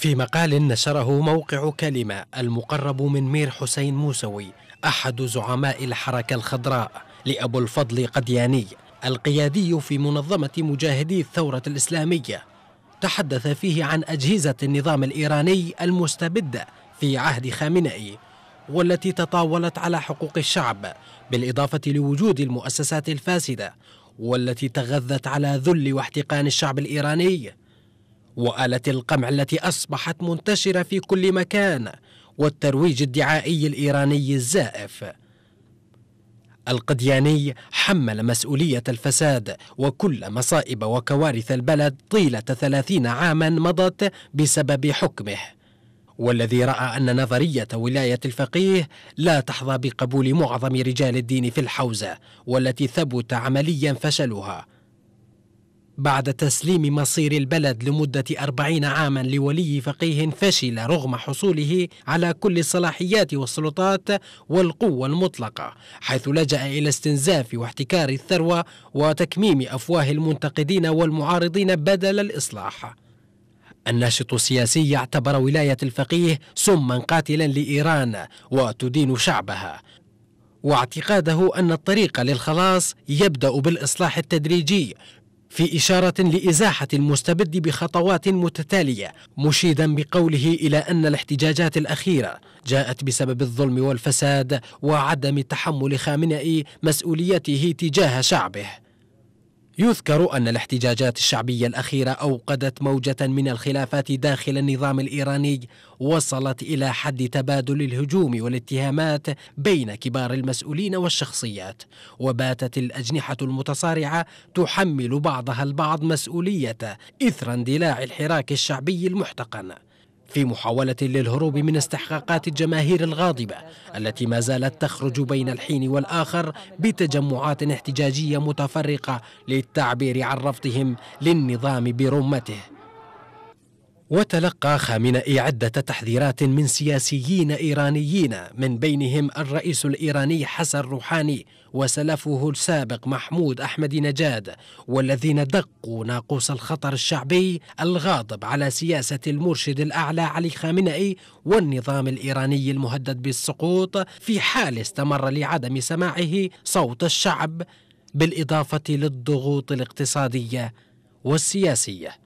في مقال نشره موقع كلمة المقرب من مير حسين موسوي أحد زعماء الحركة الخضراء لأبو الفضل قدياني القيادي في منظمة مجاهدي الثورة الإسلامية تحدث فيه عن أجهزة النظام الإيراني المستبدة في عهد خامنئي والتي تطاولت على حقوق الشعب بالإضافة لوجود المؤسسات الفاسدة والتي تغذت على ذل واحتقان الشعب الإيراني وآلة القمع التي أصبحت منتشرة في كل مكان والترويج الدعائي الإيراني الزائف القدياني حمل مسؤولية الفساد وكل مصائب وكوارث البلد طيلة ثلاثين عاما مضت بسبب حكمه والذي رأى أن نظرية ولاية الفقيه لا تحظى بقبول معظم رجال الدين في الحوزة والتي ثبت عمليا فشلها بعد تسليم مصير البلد لمدة أربعين عاما لولي فقيه فشل رغم حصوله على كل الصلاحيات والسلطات والقوة المطلقة حيث لجأ إلى استنزاف واحتكار الثروة وتكميم أفواه المنتقدين والمعارضين بدل الإصلاح الناشط السياسي اعتبر ولاية الفقيه سما قاتلا لإيران وتدين شعبها واعتقاده أن الطريق للخلاص يبدأ بالإصلاح التدريجي في إشارة لإزاحة المستبد بخطوات متتالية مشيدا بقوله إلى أن الاحتجاجات الأخيرة جاءت بسبب الظلم والفساد وعدم تحمل خامنئي مسؤوليته تجاه شعبه يذكر أن الاحتجاجات الشعبية الأخيرة أوقدت موجة من الخلافات داخل النظام الإيراني وصلت إلى حد تبادل الهجوم والاتهامات بين كبار المسؤولين والشخصيات وباتت الأجنحة المتصارعة تحمل بعضها البعض مسؤولية إثر اندلاع الحراك الشعبي المحتقن في محاولة للهروب من استحقاقات الجماهير الغاضبة التي ما زالت تخرج بين الحين والآخر بتجمعات احتجاجية متفرقة للتعبير عن رفضهم للنظام برمته وتلقى خامنئي عدة تحذيرات من سياسيين إيرانيين من بينهم الرئيس الإيراني حسن روحاني وسلفه السابق محمود أحمد نجاد والذين دقوا ناقوس الخطر الشعبي الغاضب على سياسة المرشد الأعلى علي خامنئي والنظام الإيراني المهدد بالسقوط في حال استمر لعدم سماعه صوت الشعب بالإضافة للضغوط الاقتصادية والسياسيه